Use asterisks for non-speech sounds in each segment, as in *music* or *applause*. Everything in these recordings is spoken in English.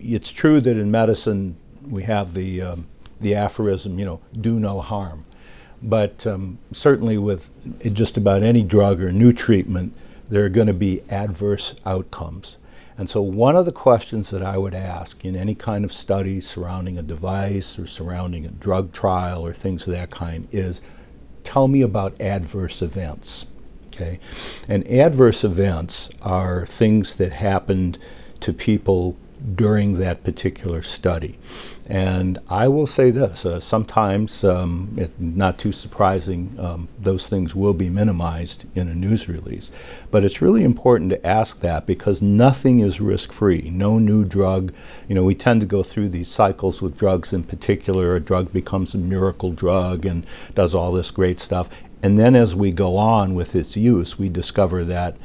it's true that in medicine we have the, um, the aphorism, you know, do no harm. But um, certainly with just about any drug or new treatment, there are going to be adverse outcomes. And so, one of the questions that I would ask in any kind of study surrounding a device or surrounding a drug trial or things of that kind is tell me about adverse events. Okay? And adverse events are things that happened to people during that particular study. And I will say this uh, sometimes, um, it, not too surprising, um, those things will be minimized in a news release. But it's really important to ask that because nothing is risk free. No new drug. You know, we tend to go through these cycles with drugs in particular. A drug becomes a miracle drug and does all this great stuff. And then as we go on with its use, we discover that,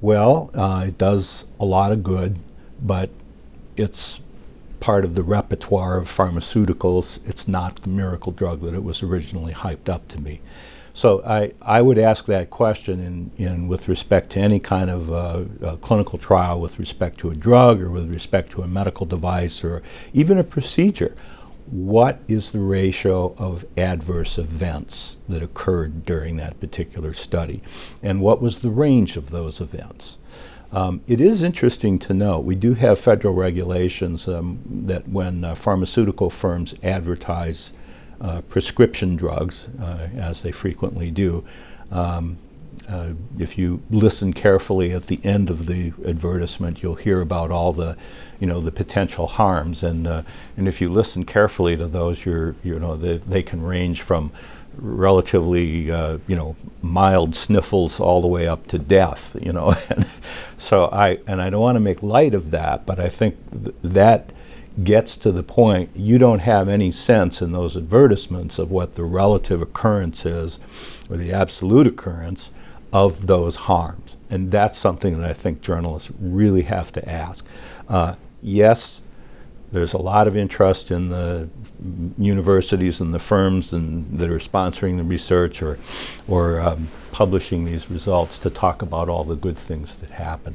well, uh, it does a lot of good, but it's part of the repertoire of pharmaceuticals. It's not the miracle drug that it was originally hyped up to be. So I, I would ask that question in, in with respect to any kind of uh, uh, clinical trial with respect to a drug or with respect to a medical device or even a procedure. What is the ratio of adverse events that occurred during that particular study? And what was the range of those events? Um, it is interesting to note we do have federal regulations um, that when uh, pharmaceutical firms advertise uh, prescription drugs, uh, as they frequently do, um, uh, if you listen carefully at the end of the advertisement, you'll hear about all the, you know, the potential harms, and uh, and if you listen carefully to those, you're you know they, they can range from relatively, uh, you know, mild sniffles all the way up to death, you know. *laughs* and so I and I don't want to make light of that, but I think th- that gets to the point you don't have any sense in those advertisements of what the relative occurrence is or the absolute occurrence of those harms. And that's something that I think journalists really have to ask. Uh, yes, there's a lot of interest in the universities and the firms and, that are sponsoring the research or, or um, publishing these results to talk about all the good things that happen.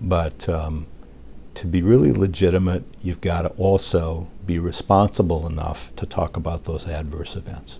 But um, to be really legitimate, you've got to also be responsible enough to talk about those adverse events.